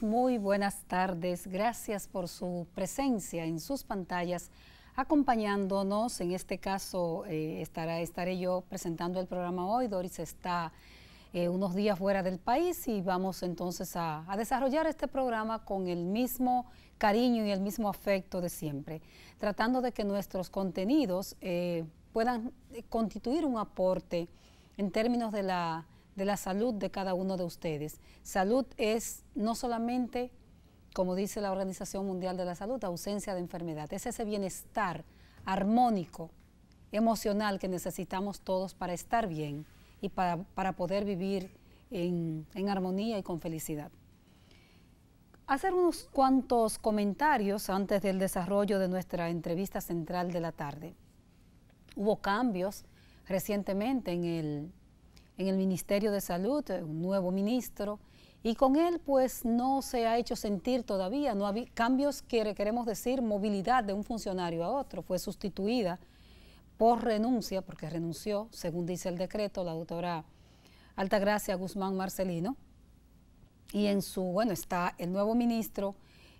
muy buenas tardes. Gracias por su presencia en sus pantallas, acompañándonos. En este caso eh, estará, estaré yo presentando el programa hoy. Doris está eh, unos días fuera del país y vamos entonces a, desarrollar este programa con el mismo cariño y el mismo afecto de siempre, tratando de que nuestros contenidos eh, puedan constituir un aporte en términos de la de la salud de cada uno de ustedes. Salud es no solamente, como dice la Organización Mundial de la Salud, ausencia de enfermedad, es ese bienestar armónico, emocional que necesitamos todos para estar bien y para, poder vivir en, en armonía y con felicidad hacer unos cuantos comentarios antes del desarrollo de nuestra entrevista central de la tarde. Hubo cambios recientemente en el en el Ministerio de Salud, eh, un nuevo ministro, y con él pues no se ha hecho sentir todavía, no había cambios que queremos decir movilidad de un funcionario a otro, fue sustituida por renuncia, porque renunció, según dice el decreto, la doctora Altagracia Guzmán Marcelino, y en su, bueno, está el nuevo ministro,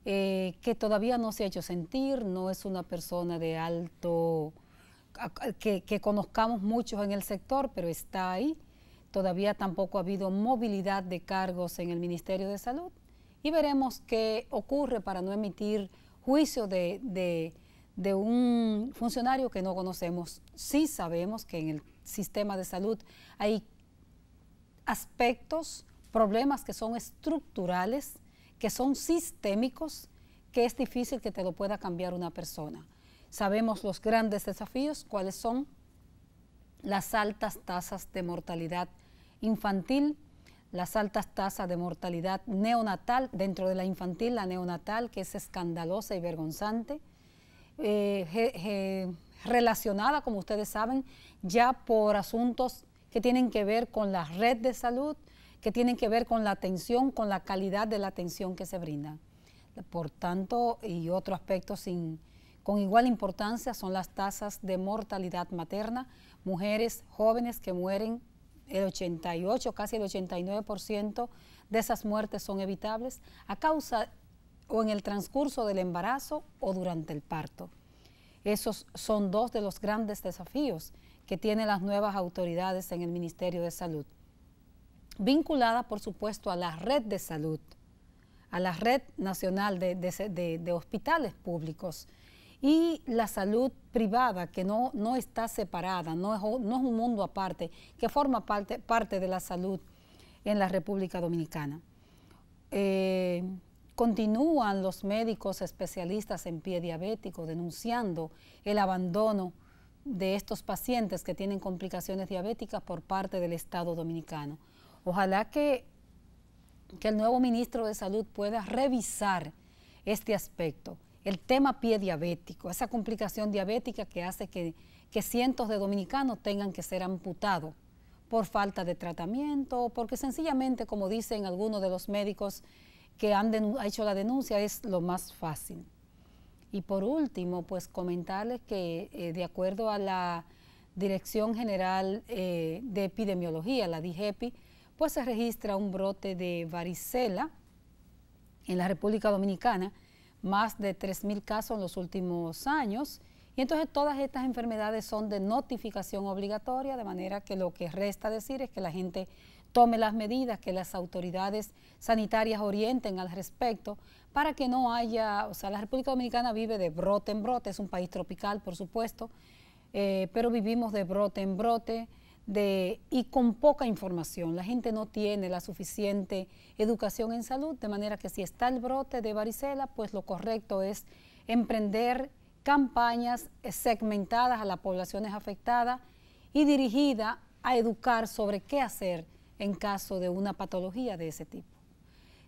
eh, que todavía no se ha hecho sentir, no es una persona de alto, que, que conozcamos muchos en el sector, pero está ahí. Todavía tampoco ha habido movilidad de cargos en el Ministerio de Salud y veremos qué ocurre para no emitir juicio de, un funcionario que no conocemos. Sí sabemos que en el sistema de salud hay aspectos, problemas que son estructurales, que son sistémicos, que es difícil que te lo pueda cambiar una persona. Sabemos los grandes desafíos, cuáles son, las altas tasas de mortalidad infantil, las altas tasas de mortalidad neonatal, dentro de la infantil, la neonatal, que es escandalosa y vergonzante, eh, relacionada, como ustedes saben, ya por asuntos que tienen que ver con la red de salud, que tienen que ver con la atención, con la calidad de la atención que se brinda. Por tanto, y otro aspecto con igual importancia son las tasas de mortalidad materna, mujeres jóvenes que mueren, el 88, casi el 89% de esas muertes son evitables a causa o en el transcurso del embarazo o durante el parto. Esos son dos de los grandes desafíos que tienen las nuevas autoridades en el Ministerio de Salud. Vinculada, por supuesto, a la red de salud, a la red nacional de, de hospitales públicos y la salud privada, que no, está separada, no es, no es un mundo aparte, que forma parte, parte de la salud en la República Dominicana. Eh, continúan los médicos especialistas en pie diabético denunciando el abandono de estos pacientes que tienen complicaciones diabéticas por parte del Estado dominicano. Ojalá que, que el nuevo ministro de Salud pueda revisar este aspecto el tema pie diabético, esa complicación diabética que hace que, cientos de dominicanos tengan que ser amputados por falta de tratamiento, porque sencillamente, como dicen algunos de los médicos que han hecho la denuncia, es lo más fácil. Y por último, pues comentarles que eh, de acuerdo a la Dirección General eh, de Epidemiología, la DIGEPI, pues se registra un brote de varicela en la República Dominicana, más de 3.000 casos en los últimos años. Y entonces todas estas enfermedades son de notificación obligatoria, de manera que lo que resta decir es que la gente tome las medidas, que las autoridades sanitarias orienten al respecto para que no haya, o sea, la República Dominicana vive de brote en brote, es un país tropical, por supuesto, eh, pero vivimos de brote en brote y con poca información. La gente no tiene la suficiente educación en salud, de manera que si está el brote de varicela, pues lo correcto es emprender campañas segmentadas a las poblaciones afectadas y dirigida a educar sobre qué hacer en caso de una patología de ese tipo.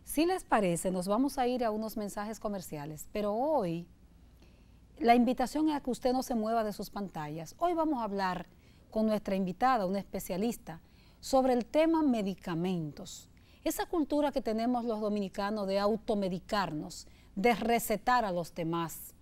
Si les parece, nos vamos a ir a unos mensajes comerciales, pero hoy la invitación es a que usted no se mueva de sus pantallas. Hoy vamos a hablar con nuestra invitada, una especialista, sobre el tema medicamentos. Esa cultura que tenemos los dominicanos de automedicarnos, de recetar a los demás.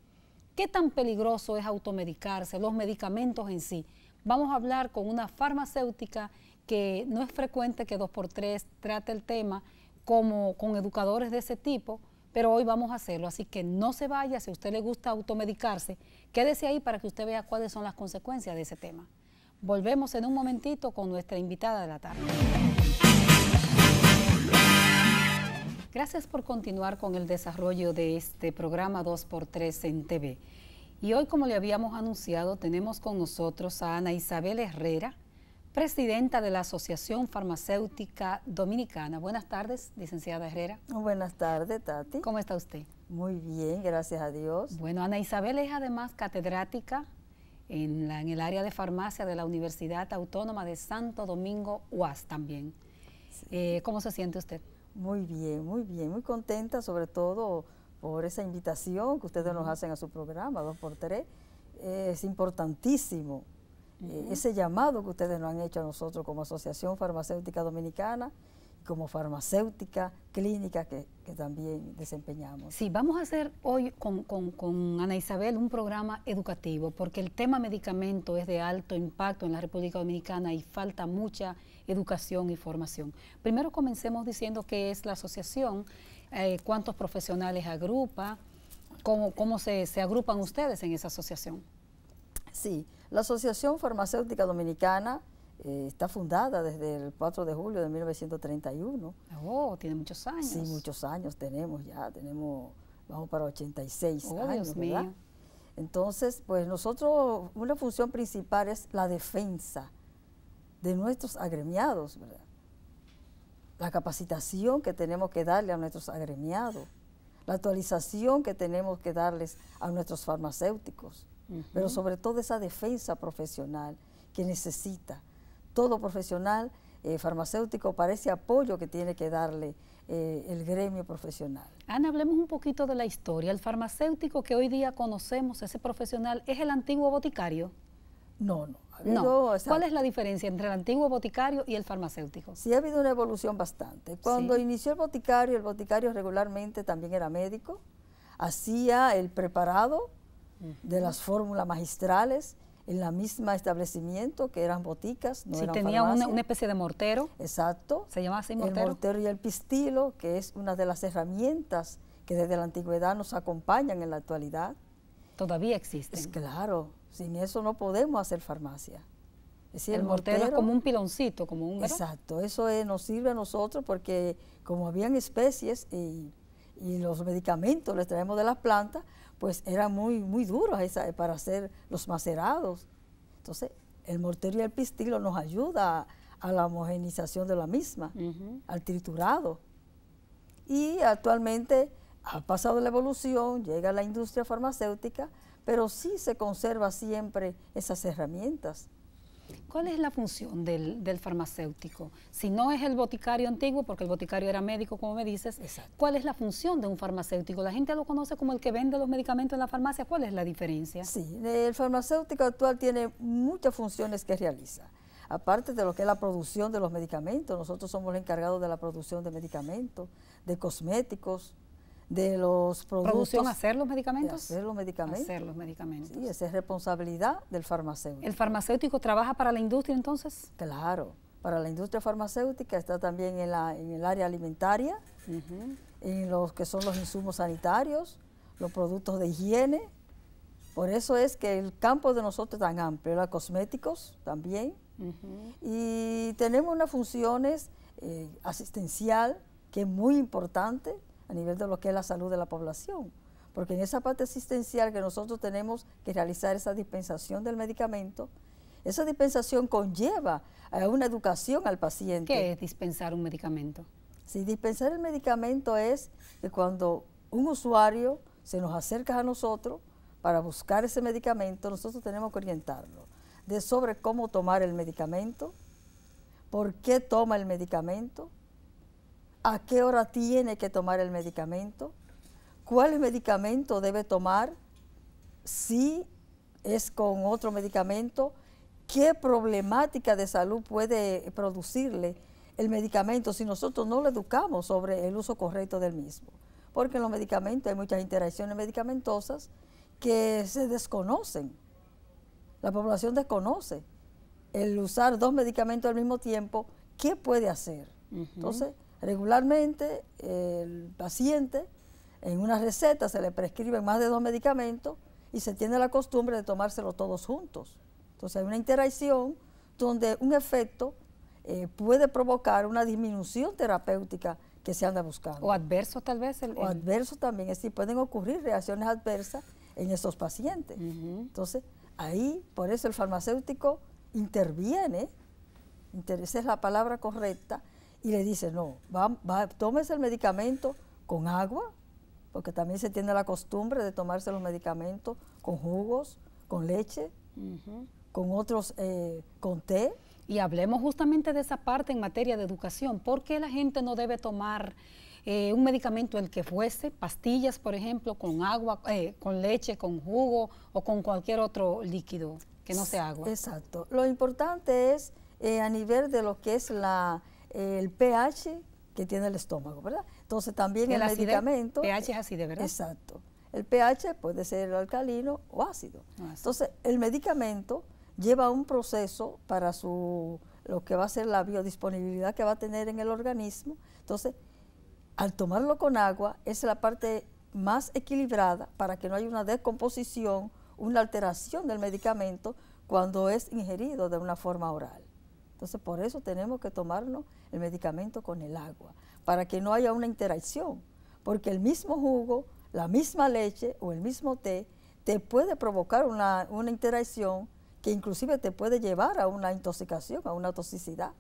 ¿Qué tan peligroso es automedicarse, los medicamentos en sí? Vamos a hablar con una farmacéutica que no es frecuente que dos por tres trate el tema como con educadores de ese tipo, pero hoy vamos a hacerlo. Así que no se vaya, si a usted le gusta automedicarse, quédese ahí para que usted vea cuáles son las consecuencias de ese tema. Volvemos en un momentito con nuestra invitada de la tarde. Gracias por continuar con el desarrollo de este programa 2x3 en TV. Y hoy, como le habíamos anunciado, tenemos con nosotros a Ana Isabel Herrera, presidenta de la Asociación Farmacéutica Dominicana. Buenas tardes, licenciada Herrera. Buenas tardes, Tati. ¿Cómo está usted? Muy bien, gracias a Dios. Bueno, Ana Isabel es además catedrática en, el área de farmacia de la Universidad Autónoma de Santo Domingo UAS también. Eh, ¿Cómo se siente usted? Muy bien, muy bien, muy contenta sobre todo por esa invitación que ustedes nos hacen a su programa, dos por 3 eh, es importantísimo eh, ese llamado que ustedes nos han hecho a nosotros como Asociación Farmacéutica Dominicana como farmacéutica clínica que, también desempeñamos. Sí, vamos a hacer hoy con, Ana Isabel un programa educativo, porque el tema medicamento es de alto impacto en la República Dominicana y falta mucha educación y formación. Primero comencemos diciendo qué es la asociación, eh, cuántos profesionales agrupa, cómo, se, se agrupan ustedes en esa asociación. Sí, la Asociación Farmacéutica Dominicana eh, está fundada desde el 4 de julio de 1931. Oh, tiene muchos años. Sí, muchos años tenemos ya, tenemos, vamos para 86 años, ¿verdad? Entonces, pues nosotros, una función principal es la defensa de nuestros agremiados, ¿verdad? La capacitación que tenemos que darle a nuestros agremiados, la actualización que tenemos que darles a nuestros farmacéuticos, pero sobre todo esa defensa profesional que necesita todo profesional eh, farmacéutico para ese apoyo que tiene que darle eh, el gremio profesional. Ana, hablemos un poquito de la historia. El farmacéutico que hoy día conocemos, ese profesional, ¿es el antiguo boticario? No, no. no. ¿Cuál es la diferencia entre el antiguo boticario y el farmacéutico? Sí, ha habido una evolución bastante. Cuando inició el boticario, el boticario regularmente también era médico, hacía el preparado de las fórmulas magistrales en la misma establecimiento que eran boticas, no sí, tenía una, especie de mortero. Exacto. Se llamaba así mortero. El mortero y el pistilo, que es una de las herramientas que desde la antigüedad nos acompañan en la actualidad. Todavía existen. Es claro, sin eso no podemos hacer farmacia. Es el, mortero, es como un piloncito, como un... Exacto, eso eh, nos sirve a nosotros porque como habían especies y, y los medicamentos los traemos de las plantas, pues eran muy, muy duros para hacer los macerados. Entonces, el mortero y el pistilo nos ayuda a, la homogenización de la misma, al triturado. Y actualmente ha pasado la evolución, llega la industria farmacéutica, pero sí se conserva siempre esas herramientas. ¿Cuál es la función del, farmacéutico? Si no es el boticario antiguo, porque el boticario era médico, como me dices, ¿cuál es la función de un farmacéutico? La gente lo conoce como el que vende los medicamentos en la farmacia. ¿Cuál es la diferencia? Sí, el farmacéutico actual tiene muchas funciones que realiza. Aparte de lo que es la producción de los medicamentos, nosotros somos los encargados de la producción de medicamentos, de cosméticos, de los productos. ¿Producción hacer los medicamentos? Hacer los medicamentos. Hacer los medicamentos. Sí, esa es responsabilidad del farmacéutico. ¿El farmacéutico trabaja para la industria entonces? Claro, para la industria farmacéutica está también en, la, el área alimentaria, en los que son los insumos sanitarios, los productos de higiene. Por eso es que el campo de nosotros es tan amplio, los cosméticos también. Y tenemos unas funciones asistenciales eh, asistencial que es muy importante a nivel de lo que es la salud de la población. Porque en esa parte asistencial que nosotros tenemos que realizar esa dispensación del medicamento, esa dispensación conlleva a una educación al paciente. ¿Qué es dispensar un medicamento? Sí, dispensar el medicamento es que cuando un usuario se nos acerca a nosotros para buscar ese medicamento, nosotros tenemos que orientarlo de sobre cómo tomar el medicamento, por qué toma el medicamento, a qué hora tiene que tomar el medicamento, cuál medicamento debe tomar, si es con otro medicamento, qué problemática de salud puede producirle el medicamento si nosotros no lo educamos sobre el uso correcto del mismo. Porque en los medicamentos hay muchas interacciones medicamentosas que se desconocen. La población desconoce el usar dos medicamentos al mismo tiempo, ¿qué puede hacer? Entonces, Regularmente el paciente en una receta se le prescriben más de dos medicamentos y se tiene la costumbre de tomárselo todos juntos. Entonces hay una interacción donde un efecto eh, puede provocar una disminución terapéutica que se anda buscando. O adverso tal vez. El, O adverso también, es decir, pueden ocurrir reacciones adversas en esos pacientes. Entonces, ahí, por eso el farmacéutico interviene, es la palabra correcta, y le dice, no, va, va, tómese el medicamento con agua, porque también se tiene la costumbre de tomarse los medicamentos con jugos, con leche, con otros, eh, con té. Y hablemos justamente de esa parte en materia de educación. ¿Por qué la gente no debe tomar eh, un medicamento el que fuese, pastillas, por ejemplo, con agua, eh, con leche, con jugo o con cualquier otro líquido que no sea agua? Exacto. Lo importante es a nivel de lo que es la el pH que tiene el estómago, ¿verdad? Entonces también el, medicamento... El pH es así, verdad. Exacto. El pH puede ser alcalino o ácido. Ah, Entonces, el medicamento lleva un proceso para su lo que va a ser la biodisponibilidad que va a tener en el organismo. Entonces, al tomarlo con agua, es la parte más equilibrada para que no haya una descomposición, una alteración del medicamento cuando es ingerido de una forma oral. Entonces, por eso tenemos que tomarnos el medicamento con el agua, para que no haya una interacción, porque el mismo jugo, la misma leche o el mismo té te puede provocar una, interacción que inclusive te puede llevar a una intoxicación, a una toxicidad.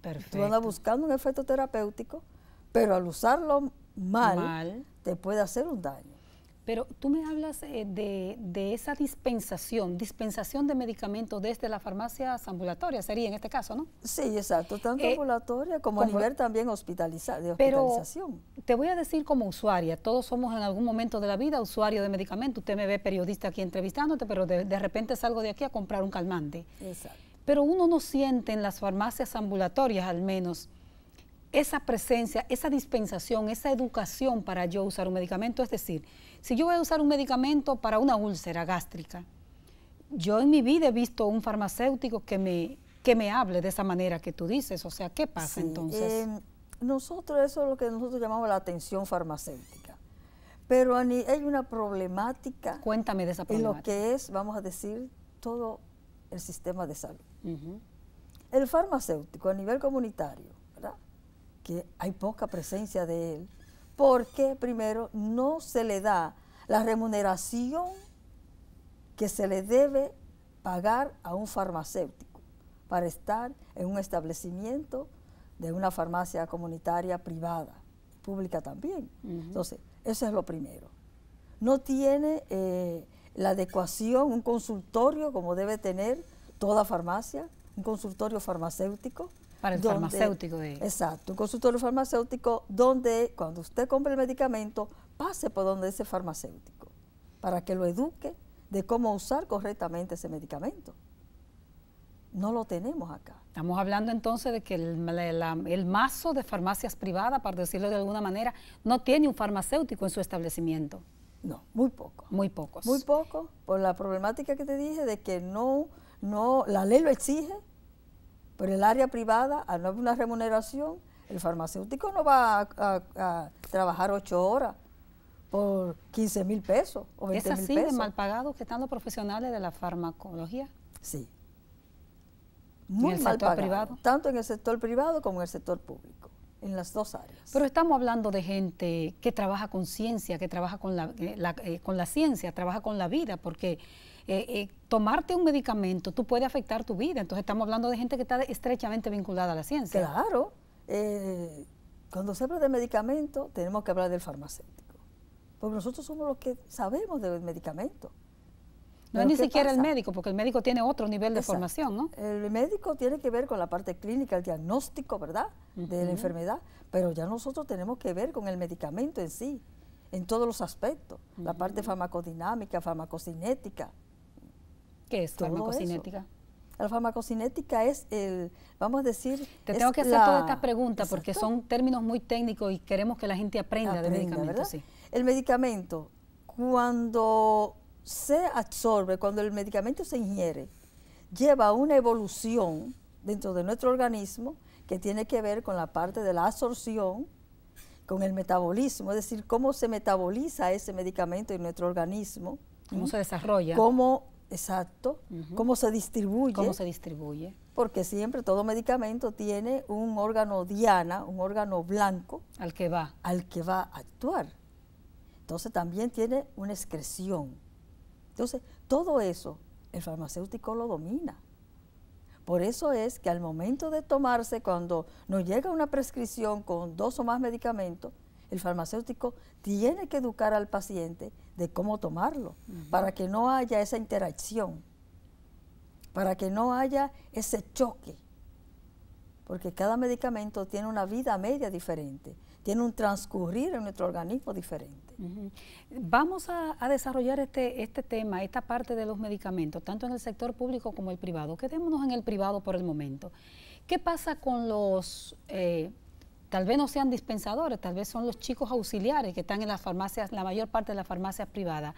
Perfecto. Tú andas buscando un efecto terapéutico, pero al usarlo mal. te puede hacer un daño. Pero tú me hablas eh, de, esa dispensación, dispensación de medicamentos desde las farmacias ambulatorias, sería en este caso, ¿no? Sí, exacto, tanto eh, ambulatoria como, a nivel también hospitaliza de hospitalización. Pero te voy a decir como usuaria, todos somos en algún momento de la vida usuarios de medicamentos, usted me ve periodista aquí entrevistándote, pero de, de repente salgo de aquí a comprar un calmante. Exacto. Pero uno no siente en las farmacias ambulatorias al menos esa presencia, esa dispensación, esa educación para yo usar un medicamento. Es decir, si yo voy a usar un medicamento para una úlcera gástrica, yo en mi vida he visto un farmacéutico que me, hable de esa manera que tú dices. O sea, ¿qué pasa entonces? Em, nosotros, eso es lo que nosotros llamamos la atención farmacéutica. Pero hay una problemática. Cuéntame de esa problemática. En lo que es, vamos a decir, todo el sistema de salud. El farmacéutico a nivel comunitario que hay poca presencia de él, porque primero no se le da la remuneración que se le debe pagar a un farmacéutico para estar en un establecimiento de una farmacia comunitaria privada, pública también. Entonces, eso es lo primero. No tiene eh, la adecuación, un consultorio como debe tener toda farmacia, un consultorio farmacéutico, para el farmacéutico. De... Exacto, un consultorio farmacéutico donde cuando usted compre el medicamento, pase por donde ese farmacéutico, para que lo eduque de cómo usar correctamente ese medicamento. No lo tenemos acá. Estamos hablando entonces de que el, mazo de farmacias privadas, para decirlo de alguna manera, no tiene un farmacéutico en su establecimiento. No, muy poco. Muy pocos. Muy poco, por la problemática que te dije de que no, no, la ley lo exige, pero en el área privada, al no haber una remuneración, el farmacéutico no va a, trabajar ocho horas por 15 mil pesos o 20 mil pesos. ¿Es así de mal pagado que están los profesionales de la farmacología? Sí. Muy mal tanto en el sector privado como en el sector público en las dos áreas. Pero estamos hablando de gente que trabaja con ciencia, que trabaja con la, eh, con la ciencia, trabaja con la vida, porque eh, eh, tomarte un medicamento, tú puede afectar tu vida. Entonces estamos hablando de gente que está estrechamente vinculada a la ciencia. Claro. Eh, cuando se habla de medicamento, tenemos que hablar del farmacéutico. Porque nosotros somos los que sabemos del medicamento. No es ni siquiera el médico, porque el médico tiene otro nivel de formación, ¿no? El médico tiene que ver con la parte clínica, el diagnóstico, ¿verdad? De la enfermedad, pero ya nosotros tenemos que ver con el medicamento en sí, en todos los aspectos, la parte farmacodinámica, farmacocinética, ¿Qué es farmacocinética? La farmacocinética es el, vamos a decir... Te tengo que hacer todas estas preguntas porque son términos muy técnicos y queremos que la gente aprenda, de medicamentos. El medicamento, cuando se absorbe, cuando el medicamento se ingiere, lleva una evolución dentro de nuestro organismo que tiene que ver con la parte de la absorción, con el metabolismo, es decir, cómo se metaboliza ese medicamento en nuestro organismo. ¿Cómo se desarrolla? Cómo Exacto. ¿Cómo se distribuye? ¿Cómo se distribuye? Porque siempre todo medicamento tiene un órgano diana, un órgano blanco. Al que va. Al que va a actuar. Entonces también tiene una excreción. Entonces, todo eso el farmacéutico lo domina. Por eso es que al momento de tomarse, cuando nos llega una prescripción con dos o más medicamentos, el farmacéutico tiene que educar al paciente de cómo tomarlo, para que no haya esa interacción, para que no haya ese choque, porque cada medicamento tiene una vida media diferente, tiene un transcurrir en nuestro organismo diferente. Vamos a, desarrollar este, este tema, esta parte de los medicamentos, tanto en el sector público como el privado. Quedémonos en el privado por el momento. ¿Qué pasa con los... Eh, Tal vez no sean dispensadores, tal vez son los chicos auxiliares que están en las farmacias, la mayor parte de las farmacias privadas,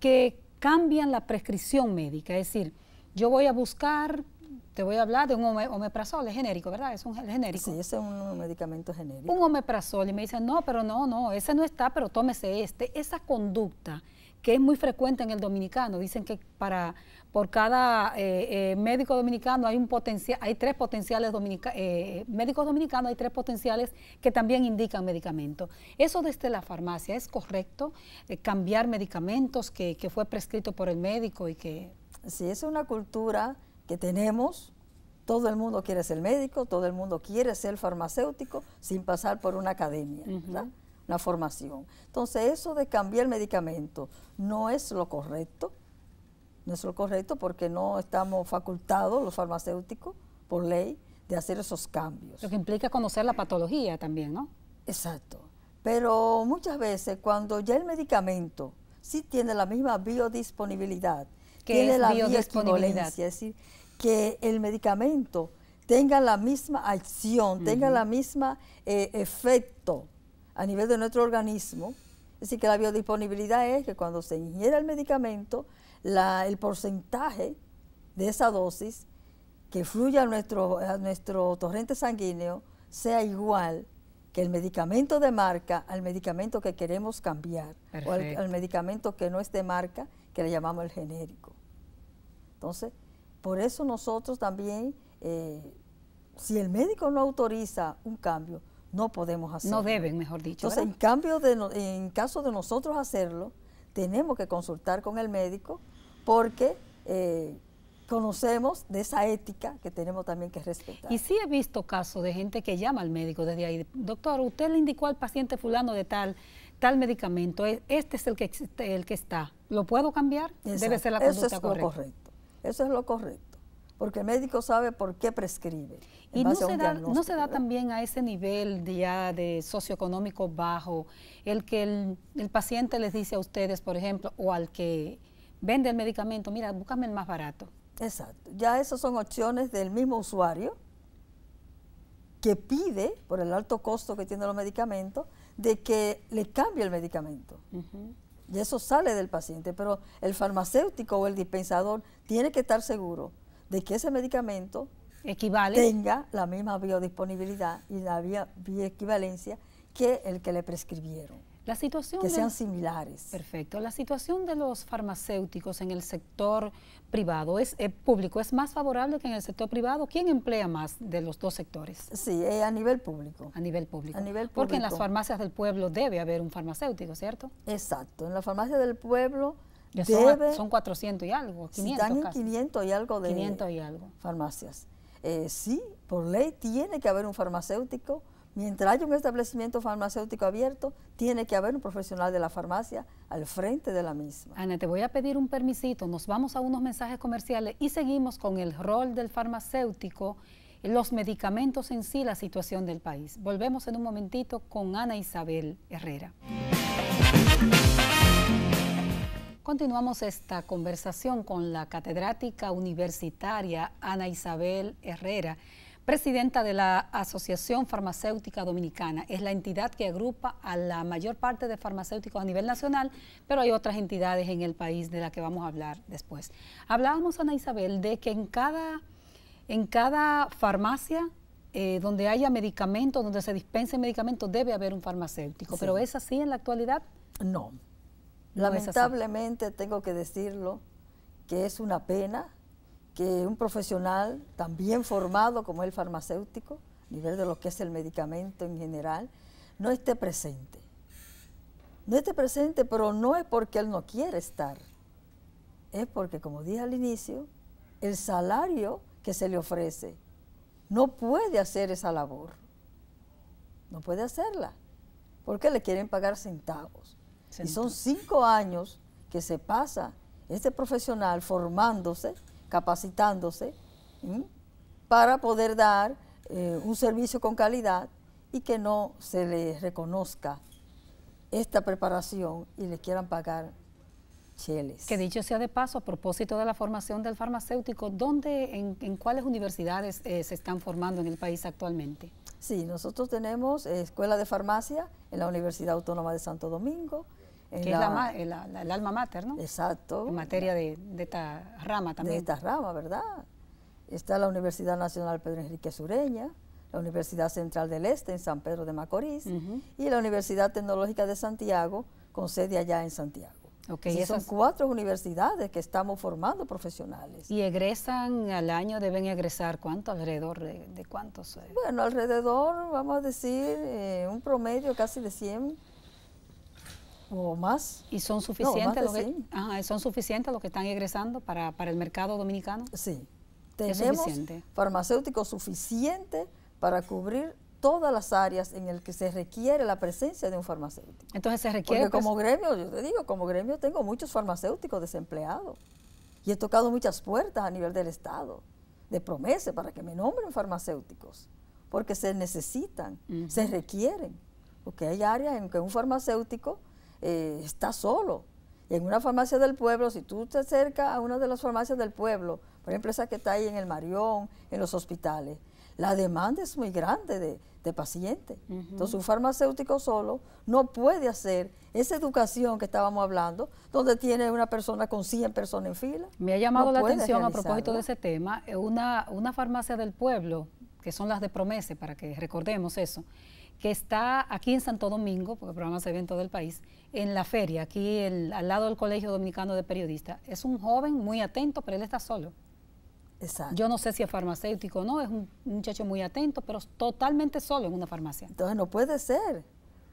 que cambian la prescripción médica. Es decir, yo voy a buscar, te voy a hablar de un omeprazol, es genérico, ¿verdad? Es un genérico. Sí, ese es un medicamento genérico. Un omeprazol. Y me dicen, no, pero no, no, ese no está, pero tómese este. Esa conducta que es muy frecuente en el dominicano. Dicen que para por cada eh, eh, médico dominicano hay un potencial, hay tres potenciales eh, médicos dominicanos, hay tres potenciales que también indican medicamentos. Eso desde la farmacia es correcto cambiar medicamentos que, fue prescrito por el médico y que sí es una cultura que tenemos. Todo el mundo quiere ser médico, todo el mundo quiere ser farmacéutico sin pasar por una academia formación. Entonces, eso de cambiar el medicamento no es lo correcto, no es lo correcto porque no estamos facultados los farmacéuticos por ley de hacer esos cambios. Lo que implica conocer la patología también, ¿no? Exacto. Pero muchas veces cuando ya el medicamento sí tiene la misma biodisponibilidad, tiene la biodisponibilidad, es decir, que el medicamento tenga la misma acción, tenga la misma eh, efecto a nivel de nuestro organismo. Es decir, que la biodisponibilidad es que cuando se ingiere el medicamento, la, el porcentaje de esa dosis que fluya a nuestro, nuestro torrente sanguíneo sea igual que el medicamento de marca al medicamento que queremos cambiar o al, medicamento que no es de marca, que le llamamos el genérico. Entonces, por eso nosotros también, eh, si el médico no autoriza un cambio, no podemos hacerlo. No deben, mejor dicho. Entonces, en cambio, de en caso de nosotros hacerlo, tenemos que consultar con el médico porque eh, conocemos de esa ética que tenemos también que respetar. Y sí he visto casos de gente que llama al médico desde ahí, doctor, usted le indicó al paciente fulano de tal tal medicamento, e-, este es el que, el que está, ¿lo puedo cambiar? Debe ser la conducta Eso es correcta. correcto. Eso es lo correcto, porque el médico sabe por qué prescribe. ¿Y no se, da, no se, da, también a ese nivel ya de socioeconómico bajo el que el, paciente les dice a ustedes, por ejemplo, o al que vende el medicamento, mira, búscame el más barato? Exacto. Ya esas son opciones del mismo usuario que pide, por el alto costo que tienen los medicamentos, de que le cambie el medicamento. Y eso sale del paciente, pero el farmacéutico o el dispensador tiene que estar seguro de que ese medicamento tenga la misma biodisponibilidad y la bioequivalencia que el que le prescribieron. La situación que sean similares. Perfecto. La situación de los farmacéuticos en el sector privado es eh, público es más favorable que en el sector privado. ¿Quién emplea más de los dos sectores? Sí, eh, a nivel público. A nivel público. A nivel público. Porque en las farmacias del pueblo debe haber un farmacéutico, ¿cierto? Exacto. En las farmacias del pueblo debe, son, 400 y algo, 500 si están en 500 y algo de farmacias. Eh, sí, por ley tiene que haber un farmacéutico. Mientras haya un establecimiento farmacéutico abierto, tiene que haber un profesional de la farmacia al frente de la misma. Ana, te voy a pedir un permisito. Nos vamos a unos mensajes comerciales y seguimos con el rol del farmacéutico, los medicamentos en sí, la situación del país. Volvemos en un momentito con Ana Isabel Herrera. Continuamos esta conversación con la catedrática universitaria Ana Isabel Herrera, presidenta de la Asociación Farmacéutica Dominicana. Es la entidad que agrupa a la mayor parte de farmacéuticos a nivel nacional, pero hay otras entidades en el país de las que vamos a hablar después. Hablábamos, Ana Isabel, de que en cada, en cada farmacia eh, donde haya medicamentos, donde se dispense medicamentos, debe haber un farmacéutico, pero ¿es así en la actualidad? No, Lamentablemente tengo que decirlo que es una pena que un profesional tan bien formado como el farmacéutico, a nivel de lo que es el medicamento en general, no esté presente. No esté presente, pero no es porque él no quiere estar. Es porque, como dije al inicio, el salario que se le ofrece no puede hacer esa labor. No puede hacerla. Porque le quieren pagar centavos y son cinco años que se pasa este profesional formándose, capacitándose, para poder dar eh, un servicio con calidad y que no se le reconozca esta preparación y le quieran pagar cheles. Que dicho sea de paso, a propósito de la formación del farmacéutico, ¿dónde, en, cuáles universidades eh, se están formando en el país actualmente? Sí, nosotros tenemos eh, Escuela de Farmacia en la Universidad Autónoma de Santo Domingo, que es el, alma mater, ¿no? Exacto. En materia de, esta rama también. De esta rama, ¿verdad? Está la Universidad Nacional Pedro Enrique Sureña, la Universidad Central del Este en San Pedro de Macorís y la Universidad Tecnológica de Santiago, con sede allá en Santiago. Okay, Son cuatro universidades que estamos formando profesionales. ¿Y egresan al año? ¿Deben egresar cuánto? ¿Alrededor de, cuántos? Eh? Bueno, alrededor, vamos a decir, eh, un promedio casi de 100 o más. ¿Y son suficientes, los, que, ¿son suficientes los que están egresando para, el mercado dominicano? Sí. Tenemos farmacéuticos suficientes para cubrir todas las áreas en las que se requiere la presencia de un farmacéutico. Entonces se requiere... Porque como pues, gremio, yo te digo, como gremio tengo muchos farmacéuticos desempleados y he tocado muchas puertas a nivel del Estado de promesas para que me nombren farmacéuticos, porque se necesitan, se requieren, porque hay áreas en que un farmacéutico eh, está solo. Y en una farmacia del pueblo, si tú te acercas a una de las farmacias del pueblo, por ejemplo esa que está ahí en el Marión, en los hospitales, la demanda es muy grande de, de pacientes. Entonces un farmacéutico solo no puede hacer esa educación que estábamos hablando, donde tiene una persona con 100 personas en fila. Me ha llamado la atención a propósito de ese tema, eh, una, una farmacia del pueblo, que son las de Promese, para que recordemos eso, que está aquí en Santo Domingo, porque el programa se ve todo el país, en la feria, aquí al lado del Colegio Dominicano de Periodistas. Es un joven muy atento, pero él está solo. Exacto. Yo no sé si es farmacéutico o no, es un muchacho muy atento, pero totalmente solo en una farmacia. Entonces no puede ser,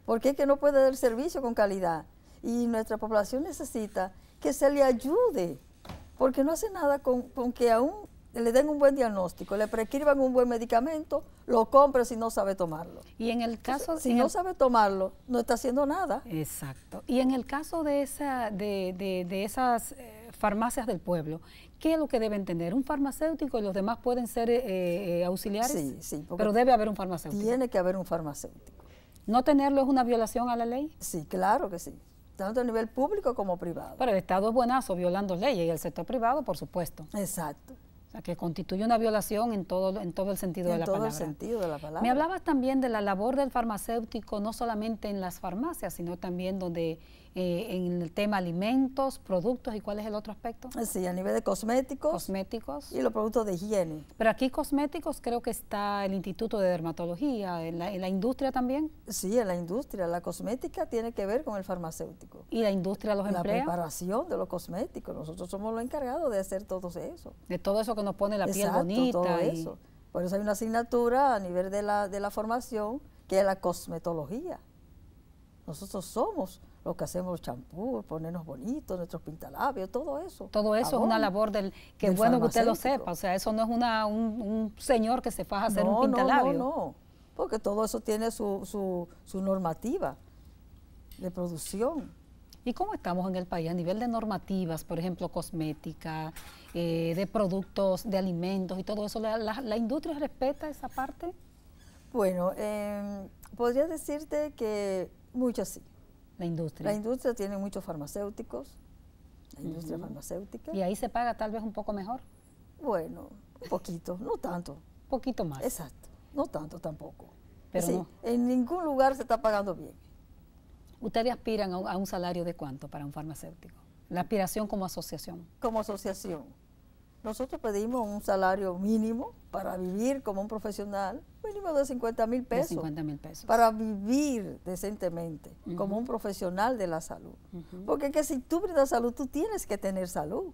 porque es que no puede dar servicio con calidad. Y nuestra población necesita que se le ayude, porque no hace nada con, con que aún le den un buen diagnóstico, le prescriban un buen medicamento, lo compre si no sabe tomarlo. Y en el caso si no sabe tomarlo, no está haciendo nada. Exacto. Y en el caso de esa, de, de, de esas eh, farmacias del pueblo, ¿qué es lo que deben tener? ¿Un farmacéutico y los demás pueden ser eh, eh, auxiliares? Sí, sí. Pero debe haber un farmacéutico. Tiene que haber un farmacéutico. ¿No tenerlo es una violación a la ley? Sí, claro que sí tanto a nivel público como privado. Pero el Estado es buenazo violando leyes y el sector privado, por supuesto. Exacto. O que constituye una violación en todo, en todo el sentido de la todo El sentido de la palabra. Me hablabas también de la labor del farmacéutico, no solamente en las farmacias, sino también donde eh, en el tema alimentos, productos y cuál es el otro aspecto? Ah, sí, a nivel de cosméticos. Cosméticos. Y los productos de higiene. Pero aquí cosméticos creo que está el Instituto de Dermatología, en la, industria también. Sí, en la industria. La cosmética tiene que ver con el farmacéutico. ¿Y la industria los la La preparación de los cosméticos. Nosotros somos los encargados de hacer todo eso. De todo eso que nos pone la piel bonita. Todo eso. Por eso hay una asignatura a nivel de la, de la formación que es la cosmetología. Nosotros somos los que hacemos champú, ponernos bonitos, nuestros pintalabios, todo eso. Todo eso es una labor del, que bueno que usted lo sepa, o sea, eso no es una, un, señor que se faja a hacer un pintalabio. No, no, no, porque todo eso tiene su, su, normativa de producción. ¿Y cómo estamos en el país a nivel de normativas, por ejemplo, cosmética, eh, de productos, de alimentos y todo eso? ¿La, industria respeta esa parte? Bueno, em, podría decirte que muchas sí. La industria. La industria tiene muchos farmacéuticos, la industria farmacéutica. ¿Y ahí se paga tal vez un poco mejor? Bueno, un poquito, no tanto. poquito más. Exacto, no tanto tampoco. Pero en ningún lugar se está pagando bien. ¿Ustedes aspiran a un salario de cuánto para un farmacéutico? La aspiración como asociación. Como asociación. Nosotros pedimos un salario mínimo para vivir como un profesional, mínimo de 50 mil pesos, pesos. Para vivir decentemente como un profesional de la salud. Porque que si tú brindas salud, tú tienes que tener salud.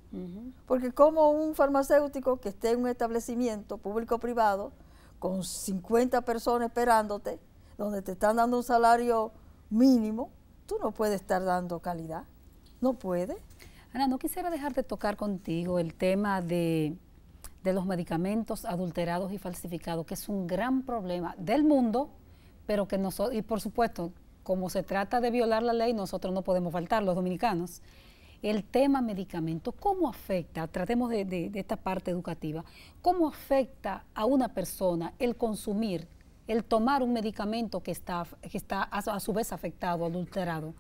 Porque como un farmacéutico que esté en un establecimiento público-privado, con 50 personas esperándote, donde te están dando un salario mínimo, tú no puedes estar dando calidad. No puedes. Ana, no quisiera dejar de tocar contigo el tema de, los medicamentos adulterados y falsificados, que es un gran problema del mundo, pero que nosotros, y por supuesto, como se trata de violar la ley, nosotros no podemos faltar, los dominicanos. El tema medicamento, ¿cómo afecta? Tratemos de, esta parte educativa. ¿Cómo afecta a una persona el consumir, el tomar un medicamento que está, a su vez afectado, adulterado?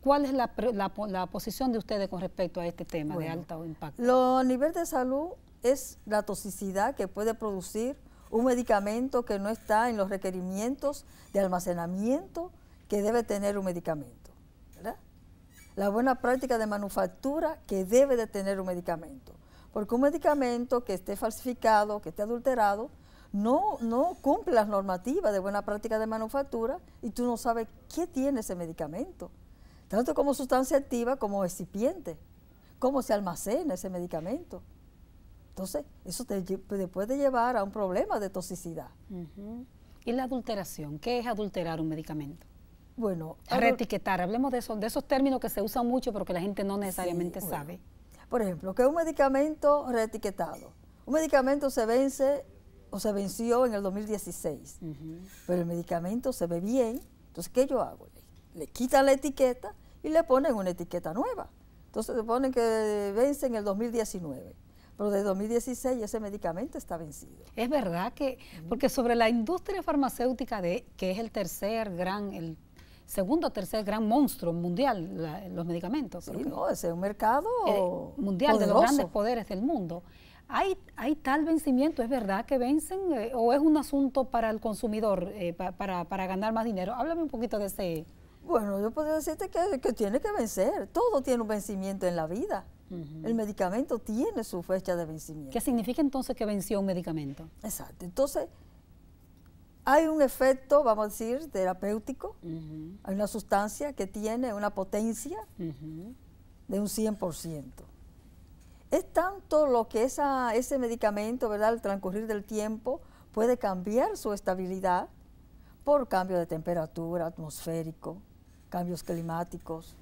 ¿Cuál es la, la, posición de ustedes con respecto a este tema de alto impacto? Lo nivel de salud es la toxicidad que puede producir un medicamento que no está en los requerimientos de almacenamiento que debe tener un medicamento. La buena práctica de manufactura que debe de tener un medicamento. Porque un medicamento que esté falsificado, que esté adulterado, no, no cumple las normativas de buena práctica de manufactura y tú no sabes qué tiene ese medicamento tanto como sustancia activa como recipiente, cómo se almacena ese medicamento. Entonces, eso te, puede llevar a un problema de toxicidad. ¿Y la adulteración? ¿Qué es adulterar un medicamento? Bueno, reetiquetar, hablemos de, eso, de esos términos que se usan mucho pero que la gente no necesariamente sabe. Por ejemplo, que un medicamento reetiquetado. Un medicamento se vence o se venció en el 2016, pero el medicamento se ve bien. Entonces, ¿qué yo hago? le quitan la etiqueta y le ponen una etiqueta nueva. Entonces se ponen que vence en el 2019 pero de 2016 ese medicamento está vencido. Es verdad que, porque sobre la industria farmacéutica, de, que es el tercer gran, el segundo o tercer gran monstruo mundial, los medicamentos. no, es un mercado eh, mundial de los grandes poderes del mundo. ¿Hay, ¿Hay tal vencimiento? ¿Es verdad que vencen? Eh, ¿O es un asunto para el consumidor, eh, para, para ganar más dinero? Háblame un poquito de ese... Bueno, yo puedo decirte que, tiene que vencer. Todo tiene un vencimiento en la vida. El medicamento tiene su fecha de vencimiento. ¿Qué significa entonces que venció un medicamento? Exacto. Entonces, hay un efecto, vamos a decir, terapéutico. Hay una sustancia que tiene una potencia de un 100%. Es tanto lo que esa, ese medicamento, ¿verdad? Al transcurrir del tiempo, puede cambiar su estabilidad por cambio de temperatura atmosférico, cambios climáticos,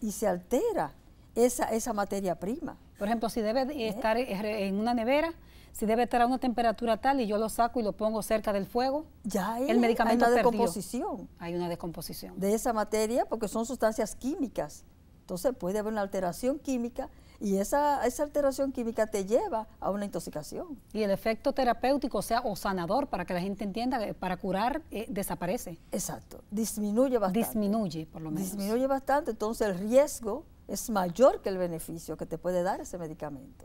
y se altera esa, esa materia prima. Por ejemplo, si debe ¿Eh? estar en una nevera, si debe estar a una temperatura tal y yo lo saco y lo pongo cerca del fuego, ya el medicamento hay una descomposición. Hay una descomposición. De esa materia, porque son sustancias químicas. Entonces puede haber una alteración química y esa, alteración química te lleva a una intoxicación. Y el efecto terapéutico, o sea, o sanador, para que la gente entienda, eh, para curar eh, desaparece. Exacto, disminuye bastante. Disminuye, por lo menos. Disminuye bastante, entonces el riesgo es mayor que el beneficio que te puede dar ese medicamento.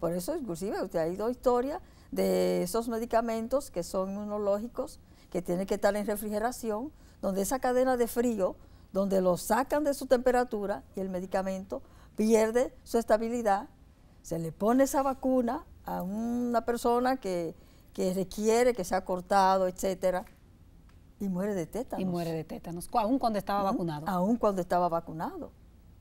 Por eso, inclusive, usted ha ido historia de esos medicamentos que son inmunológicos, que tienen que estar en refrigeración, donde esa cadena de frío, donde lo sacan de su temperatura y el medicamento pierde su estabilidad, se le pone esa vacuna a una persona que, requiere que se ha cortado, etcétera, y muere de tétanos. Y muere de tétanos, aún cuando estaba vacunado. Aún cuando estaba vacunado.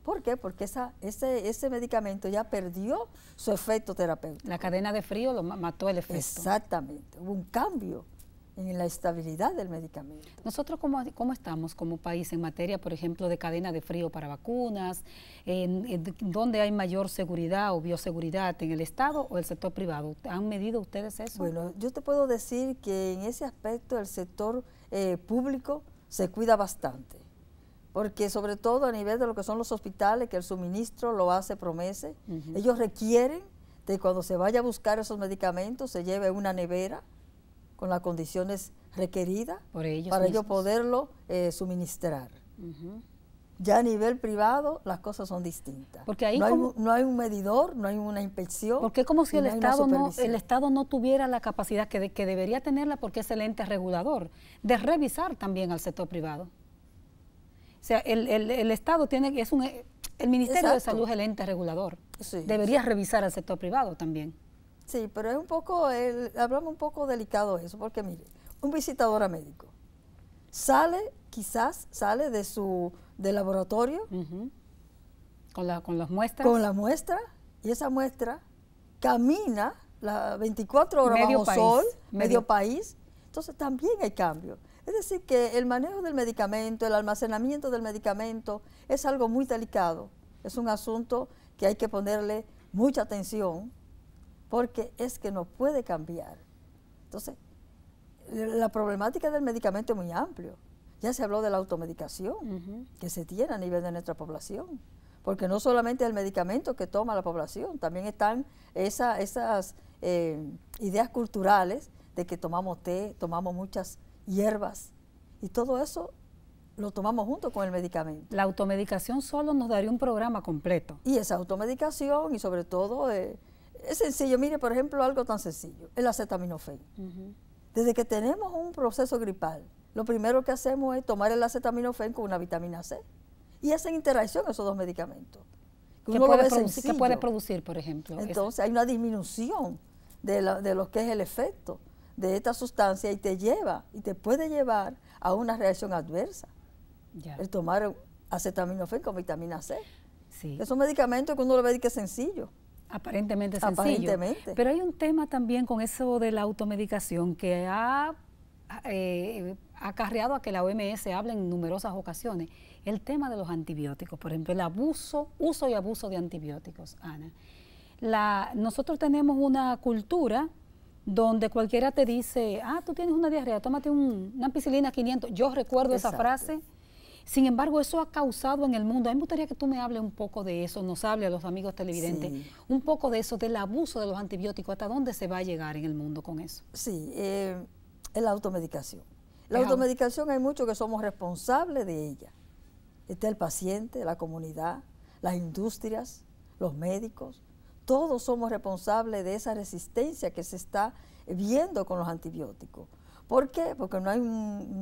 ¿Por qué? Porque esa, ese, ese medicamento ya perdió su efecto terapéutico. La cadena de frío lo mató el efecto. Exactamente, hubo un cambio en la estabilidad del medicamento. Nosotros, cómo, ¿cómo, estamos como país en materia, por ejemplo, de cadena de frío para vacunas? En, ¿Dónde hay mayor seguridad o bioseguridad, en el Estado o el sector privado? ¿Han medido ustedes eso? Bueno, yo te puedo decir que en ese aspecto el sector eh, público se cuida bastante, porque sobre todo a nivel de lo que son los hospitales, que el suministro lo hace promese, ellos requieren que cuando se vaya a buscar esos medicamentos, se lleve una nevera, con las condiciones requeridas para ellos poderlo eh, suministrar. Ya a nivel privado las cosas son distintas. Porque ahí no, hay, un medidor, no hay una inspección. Porque es como si el, Estado no, el Estado no tuviera la capacidad que, debería tenerla porque es el ente regulador, de revisar también al sector privado. O sea, el, Estado tiene, es un, el Ministerio de Salud es el ente regulador. debería revisar al sector privado también. Sí, pero es un poco, hablamos un poco delicado eso, porque mire, un visitador a médico sale, quizás sale de su laboratorio con, la, con las muestras. Con la muestra, y esa muestra camina la 24 horas medio bajo sol, medio país, entonces también hay cambio. Es decir, que el manejo del medicamento, el almacenamiento del medicamento es algo muy delicado. Es un asunto que hay que ponerle mucha atención porque es que no puede cambiar. Entonces, la problemática del medicamento es muy amplio. Ya se habló de la automedicación que se tiene a nivel de nuestra población, porque no solamente el medicamento que toma la población, también están esas eh, ideas culturales de que tomamos té, tomamos muchas hierbas, y todo eso lo tomamos junto con el medicamento. La automedicación solo nos daría un programa completo. Y esa automedicación y sobre todo... Eh, es sencillo, mire, por ejemplo, algo tan sencillo, el acetaminofén. Desde que tenemos un proceso gripal, lo primero que hacemos es tomar el acetaminofén con una vitamina C. Y hacen interacción esos dos medicamentos. Que ¿Qué, puede producir, por ejemplo? Entonces, hay una disminución de, la, lo que es el efecto de esta sustancia y te lleva, y te puede llevar a una reacción adversa. El tomar acetaminofén con vitamina C. esos Es un que uno lo ve que es sencillo aparentemente sencillo. Pero hay un tema también con eso de la automedicación que ha eh, acarreado a que la OMS hable en numerosas ocasiones. El tema de los antibióticos, por ejemplo, el abuso, uso y abuso de antibióticos, Ana. La, nosotros tenemos una cultura donde cualquiera te dice, ah, tú tienes una diarrea, tómate una ampicilina 500. Yo recuerdo esa frase sin embargo, eso ha causado en el mundo, a mí me gustaría que tú me hables un poco de eso, nos hable a los amigos televidentes, un poco de eso, del abuso de los antibióticos, hasta dónde se va a llegar en el mundo con eso. Sí, es eh, la automedicación. La automedicación hay muchos que somos responsables de ella. Está el paciente, la comunidad, las industrias, los médicos, todos somos responsables de esa resistencia que se está viendo con los antibióticos. ¿Por qué? Porque no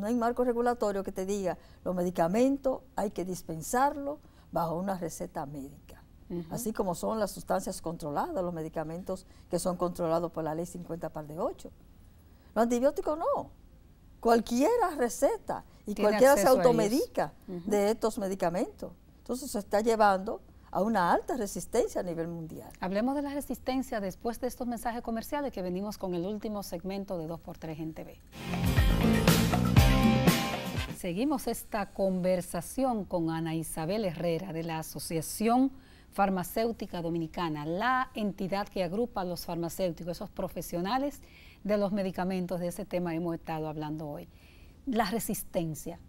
hay, marco regulatorio que te diga los medicamentos hay que dispensarlo bajo una receta médica. Así como son las sustancias controladas, los medicamentos que son controlados por la ley 50 par de 8. Los antibióticos no. Cualquiera receta y cualquiera se automedica de estos medicamentos. Entonces se está llevando a una alta resistencia a nivel mundial. Hablemos de la resistencia después de estos mensajes comerciales que venimos con el último segmento de 2x3 en TV. Seguimos esta conversación con Ana Isabel Herrera de la Asociación Farmacéutica Dominicana, la entidad que agrupa a los farmacéuticos, esos profesionales de los medicamentos, de ese tema hemos estado hablando hoy. La resistencia,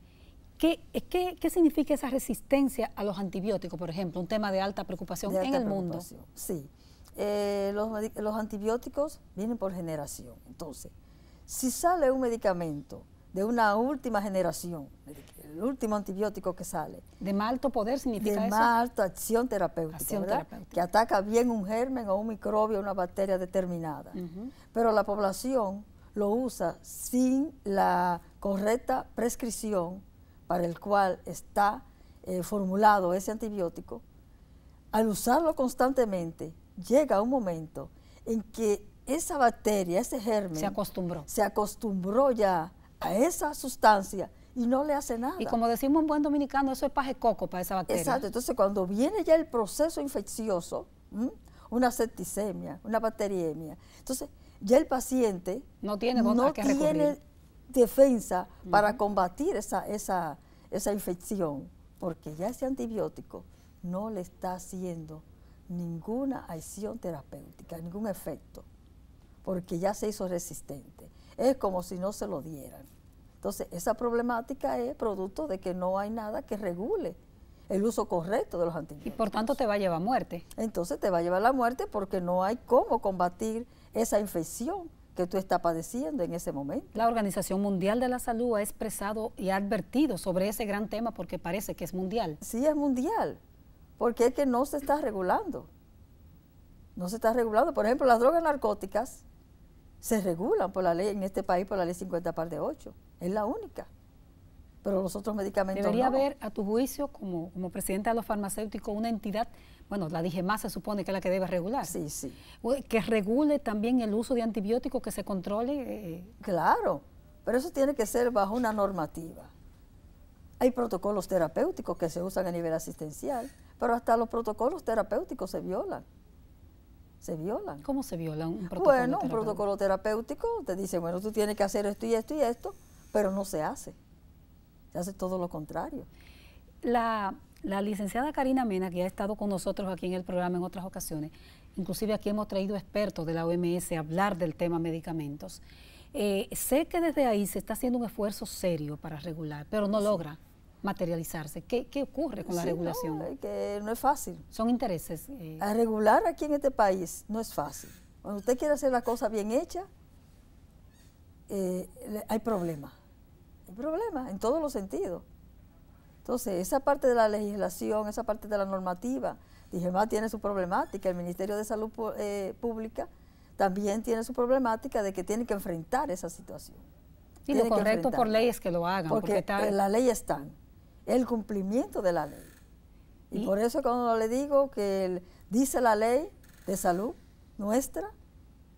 ¿Qué, significa esa resistencia a los antibióticos, por ejemplo? Un tema de alta preocupación en el mundo. Sí. Eh, los, antibióticos vienen por generación. Entonces, si sale un medicamento de una última generación, el último antibiótico que sale. De más alto poder significa de eso. De más alta acción, terapéutica, Que ataca bien un germen o un microbio, o una bacteria determinada. Pero la población lo usa sin la correcta prescripción para el cual está eh, formulado ese antibiótico, al usarlo constantemente, llega un momento en que esa bacteria, ese germen, se acostumbró. Se acostumbró ya a esa sustancia y no le hace nada. Y como decimos en buen dominicano, eso es paje coco para esa bacteria. Exacto, entonces cuando viene ya el proceso infeccioso, una septicemia, una bacteriemia, entonces ya el paciente no tiene, que tiene defensa para combatir esa, esa, esa infección, porque ya ese antibiótico no le está haciendo ninguna acción terapéutica, ningún efecto, porque ya se hizo resistente. Es como si no se lo dieran. Entonces, esa problemática es producto de que no hay nada que regule el uso correcto de los antibióticos. Y por tanto te va a llevar a muerte. Entonces te va a llevar a la muerte porque no hay cómo combatir esa infección que tú estás padeciendo en ese momento. La Organización Mundial de la Salud ha expresado y ha advertido sobre ese gran tema porque parece que es mundial. Sí, es mundial, porque es que no se está regulando. No se está regulando. Por ejemplo, las drogas narcóticas se regulan por la ley en este país, por la ley 50 par de 8. Es la única. Pero los otros medicamentos Debería haber, a tu juicio, como, como presidente de los farmacéuticos, una entidad bueno, la más se supone que es la que debe regular. Sí, sí. Que regule también el uso de antibióticos, que se controle. Eh, claro, pero eso tiene que ser bajo una normativa. Hay protocolos terapéuticos que se usan a nivel asistencial, pero hasta los protocolos terapéuticos se violan. Se violan. ¿Cómo se violan un protocolo Bueno, un protocolo terapéutico te dice, bueno, tú tienes que hacer esto y esto y esto, pero no se hace. Se hace todo lo contrario. La, la licenciada Karina Mena, que ha estado con nosotros aquí en el programa en otras ocasiones, inclusive aquí hemos traído expertos de la OMS a hablar del tema medicamentos. Eh, sé que desde ahí se está haciendo un esfuerzo serio para regular, pero no logra materializarse. ¿Qué, ocurre con la regulación? No, es fácil. Son intereses. Eh. A regular aquí en este país no es fácil. Cuando usted quiere hacer la cosa bien hecha, eh, hay problemas. Hay problemas en todos los sentidos. Entonces, esa parte de la legislación, esa parte de la normativa, dije más tiene su problemática, el Ministerio de Salud eh, Pública también tiene su problemática de que tiene que enfrentar esa situación. Y lo correcto por leyes que lo hagan. Porque, porque la ley está, eh, el cumplimiento de la ley. Y, por eso cuando le digo que dice la ley de salud nuestra,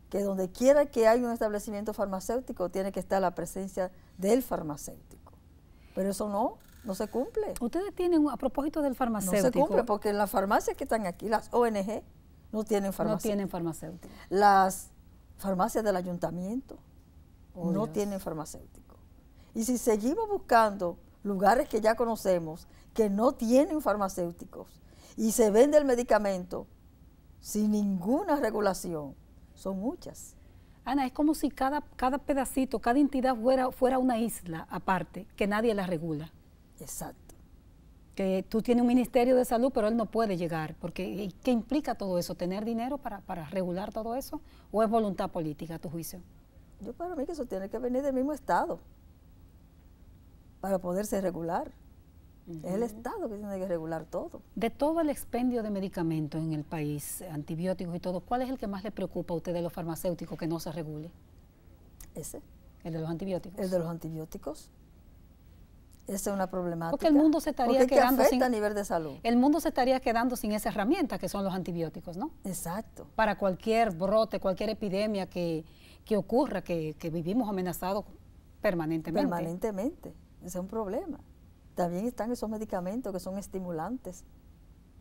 que donde quiera que haya un establecimiento farmacéutico tiene que estar la presencia del farmacéutico. Pero eso no no se cumple. Ustedes tienen, a propósito del farmacéutico. No se cumple porque las farmacias que están aquí, las ONG, no tienen farmacéutico. No tienen farmacéutico. Las farmacias del ayuntamiento oh, no tienen farmacéutico. Y si seguimos buscando lugares que ya conocemos que no tienen farmacéuticos y se vende el medicamento sin ninguna regulación, son muchas. Ana, es como si cada, cada pedacito, cada entidad fuera, fuera una isla aparte, que nadie la regula. Exacto. Que tú tienes un ministerio de salud, pero él no puede llegar, porque ¿qué implica todo eso? ¿Tener dinero para, regular todo eso? ¿O es voluntad política, a tu juicio? Yo para mí que eso tiene que venir del mismo Estado para poderse regular. Es el Estado que tiene que regular todo. De todo el expendio de medicamentos en el país, antibióticos y todo, ¿cuál es el que más le preocupa a usted de los farmacéuticos que no se regule? Ese. ¿El de los antibióticos? El de los antibióticos. Esa es una problemática. Porque el mundo se estaría quedando sin a nivel de salud. El mundo se estaría quedando sin esa herramienta que son los antibióticos, ¿no? Exacto. Para cualquier brote, cualquier epidemia que, ocurra, que, vivimos amenazados permanentemente. Permanentemente. Ese es un problema. También están esos medicamentos que son estimulantes.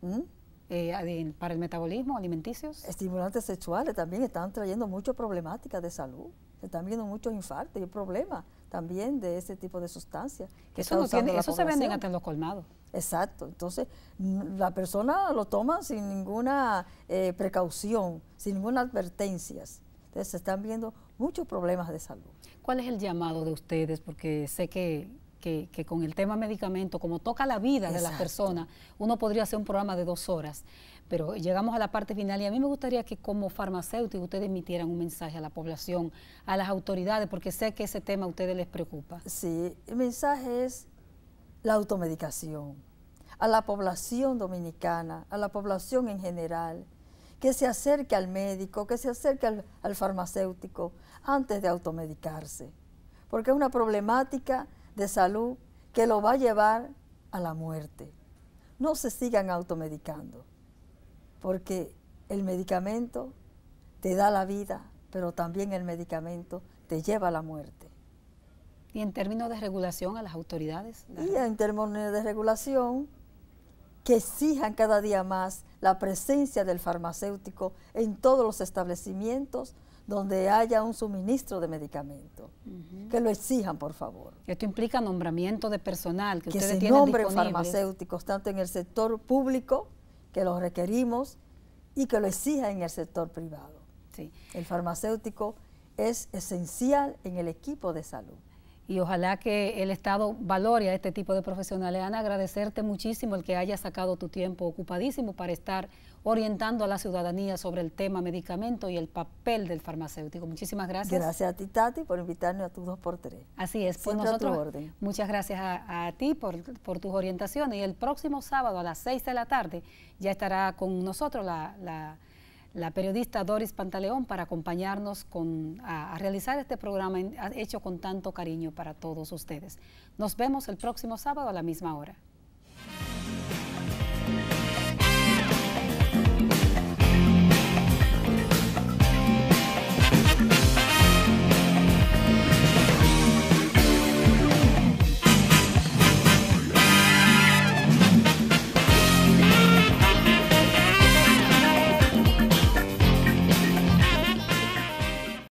¿Mm? Eh, para el metabolismo, alimenticios. Estimulantes sexuales también están trayendo muchas problemáticas de salud se están viendo muchos infartos y problemas también de ese tipo de sustancias. eso eso se venden en los colmados. Exacto, entonces mm, la persona lo toma sin ninguna eh, precaución, sin ninguna advertencia. Entonces se están viendo muchos problemas de salud. ¿Cuál es el llamado de ustedes? Porque sé que que, con el tema medicamento, como toca la vida de las personas, uno podría hacer un programa de dos horas. Pero llegamos a la parte final y a mí me gustaría que como farmacéutico ustedes emitieran un mensaje a la población, a las autoridades, porque sé que ese tema a ustedes les preocupa. Sí, el mensaje es la automedicación, a la población dominicana, a la población en general, que se acerque al médico, que se acerque al farmacéutico antes de automedicarse, porque es una problemática de salud que lo va a llevar a la muerte. No se sigan automedicando, porque el medicamento te da la vida, pero también el medicamento te lleva a la muerte. ¿Y en términos de regulación a las autoridades? Y en términos de regulación, que exijan cada día más la presencia del farmacéutico en todos los establecimientos donde haya un suministro de medicamentos, Que lo exijan, por favor. Esto implica nombramiento de personal que, se nombren farmacéuticos, tanto en el sector público, que los requerimos, y que lo exija en el sector privado. El farmacéutico es esencial en el equipo de salud y ojalá que el Estado valore a este tipo de profesionales. Ana, agradecerte muchísimo el que haya sacado tu tiempo ocupadísimo para estar orientando a la ciudadanía sobre el tema medicamento y el papel del farmacéutico. Muchísimas gracias. Gracias a ti, Tati, por invitarnos a tu 2x3. Así es, pues nosotros. Muchas gracias a, ti por, tus orientaciones. Y el próximo sábado a las 6 de la tarde ya estará con nosotros la, periodista Doris Pantaleón para acompañarnos con, a, realizar este programa hecho con tanto cariño para todos ustedes. Nos vemos el próximo sábado a la misma hora.